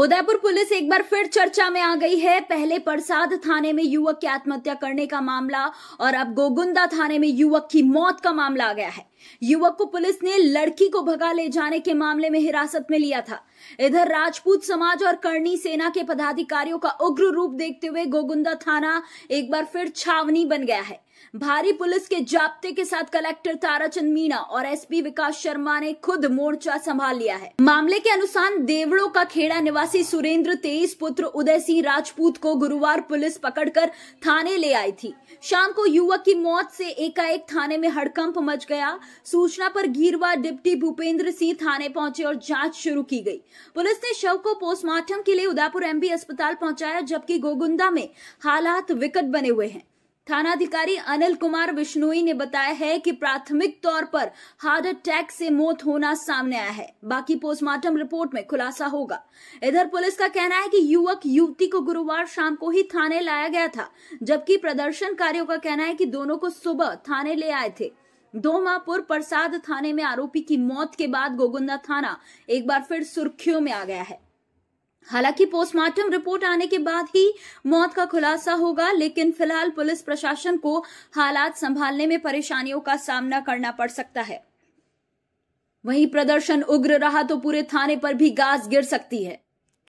Udaipur police एक बार फिर चर्चा में आ गई है पहले परसाद थाने में युवक की आत्महत्या करने का मामला और अब गोगुंदा थाने में युवक की मौत का मामला आ गया है युवक को पुलिस ने लड़की को भगा ले जाने के मामले में हिरासत में लिया था इधर राजपूत समाज और करनी सेना के पदाधिकारियों का उग्र रूप देखते हुए गोगुंदा थाना एक बार फिर छावनी बन गया है भारी पुलिस के जाब्ते के साथ कलेक्टर ताराचंद मीणा और एसपी विकास शर्मा ने खुद मोर्चा संभाल लिया है मामले के अनुसार देवड़ो का खेड़ा निवासी सुरेंद्र तेईस पुत्र उदय सिंह राजपूत को गुरुवार पुलिस पकड़कर थाने ले आई थी शाम को युवक की मौत से एकाएक थाने में हड़कंप मच गया सूचना पर गिरवा डिप्टी भूपेंद्र सिंह थाने पहुंचे और जांच शुरू की गई पुलिस ने शव को पोस्टमार्टम के लिए उदयपुर एमबी अस्पताल पहुंचाया जबकि गोगुंदा में हालात विकट बने हुए हैं थानाधिकारी अनिल कुमार विश्नोई ने बताया है कि प्राथमिक तौर पर हार्ट अटैक से मौत होना सामने आया है बाकी पोस्टमार्टम रिपोर्ट में खुलासा होगा इधर पुलिस का कहना है कि युवक युवती को गुरुवार शाम को ही थाने लाया गया था जबकि प्रदर्शनकारियों का कहना है कि दोनों को सुबह थाने ले आए थे दोमापुर प्रसाद थाने में आरोपी की मौत के बाद गोगुंदा थाना एक बार फिर सुर्खियों में आ गया है हालांकि पोस्टमार्टम रिपोर्ट आने के बाद ही मौत का खुलासा होगा लेकिन फिलहाल पुलिस प्रशासन को हालात संभालने में परेशानियों का सामना करना पड़ सकता है वहीं प्रदर्शन उग्र रहा तो पूरे थाने पर भी गाज गिर सकती है